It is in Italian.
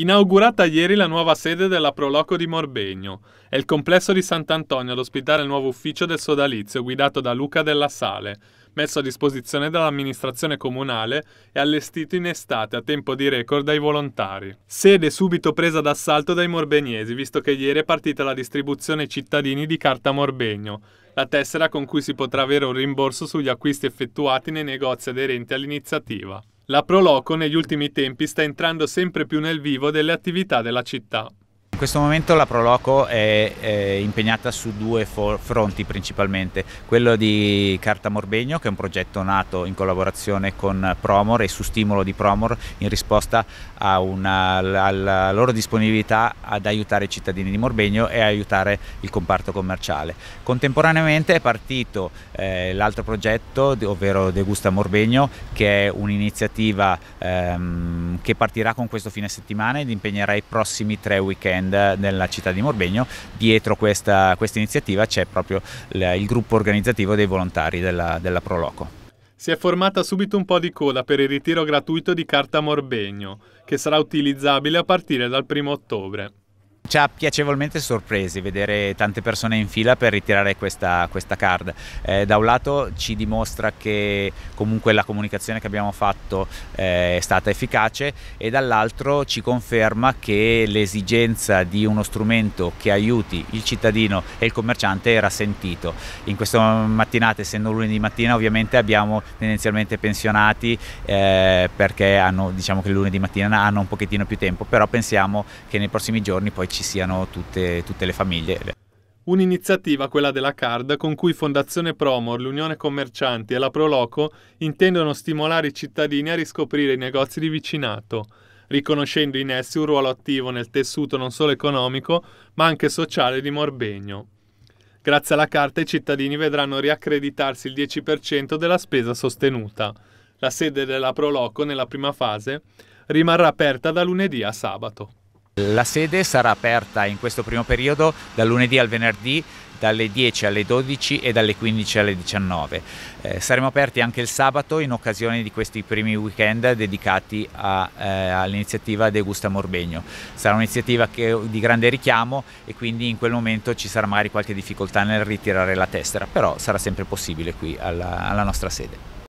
Inaugurata ieri la nuova sede della Proloco di Morbegno. È il complesso di Sant'Antonio ad ospitare il nuovo ufficio del sodalizio guidato da Luca della Sale, messo a disposizione dall'amministrazione comunale e allestito in estate a tempo di record dai volontari. Sede subito presa d'assalto dai morbegnesi, visto che ieri è partita la distribuzione ai cittadini di carta Morbegno, la tessera con cui si potrà avere un rimborso sugli acquisti effettuati nei negozi aderenti all'iniziativa. La Proloco negli ultimi tempi sta entrando sempre più nel vivo delle attività della città questo momento la Proloco è, è impegnata su due fronti principalmente, quello di Carta Morbegno che è un progetto nato in collaborazione con Promor e su stimolo di Promor in risposta una, alla loro disponibilità ad aiutare i cittadini di Morbegno e aiutare il comparto commerciale. Contemporaneamente è partito eh, l'altro progetto, ovvero Degusta Morbegno, che è un'iniziativa ehm, che partirà con questo fine settimana ed impegnerà i prossimi tre weekend stand nella città di Morbegno. Dietro questa, questa iniziativa c'è proprio il gruppo organizzativo dei volontari della, della Proloco. Si è formata subito un po' di coda per il ritiro gratuito di carta Morbegno, che sarà utilizzabile a partire dal 1 ottobre ci ha piacevolmente sorpresi vedere tante persone in fila per ritirare questa, questa card. Eh, da un lato ci dimostra che comunque la comunicazione che abbiamo fatto eh, è stata efficace e dall'altro ci conferma che l'esigenza di uno strumento che aiuti il cittadino e il commerciante era sentito. In questa mattinata, essendo lunedì mattina, ovviamente abbiamo tendenzialmente pensionati eh, perché hanno, diciamo che lunedì mattina hanno un pochettino più tempo, però pensiamo che nei prossimi giorni poi ci ci siano tutte, tutte le famiglie. Un'iniziativa, quella della CARD, con cui Fondazione Promor, l'Unione Commercianti e la Proloco intendono stimolare i cittadini a riscoprire i negozi di vicinato, riconoscendo in essi un ruolo attivo nel tessuto non solo economico, ma anche sociale di Morbegno. Grazie alla carta i cittadini vedranno riaccreditarsi il 10% della spesa sostenuta. La sede della Proloco nella prima fase rimarrà aperta da lunedì a sabato. La sede sarà aperta in questo primo periodo dal lunedì al venerdì dalle 10 alle 12 e dalle 15 alle 19. Eh, saremo aperti anche il sabato in occasione di questi primi weekend dedicati eh, all'iniziativa Gusta Morbegno. Sarà un'iniziativa di grande richiamo e quindi in quel momento ci sarà magari qualche difficoltà nel ritirare la tessera, però sarà sempre possibile qui alla, alla nostra sede.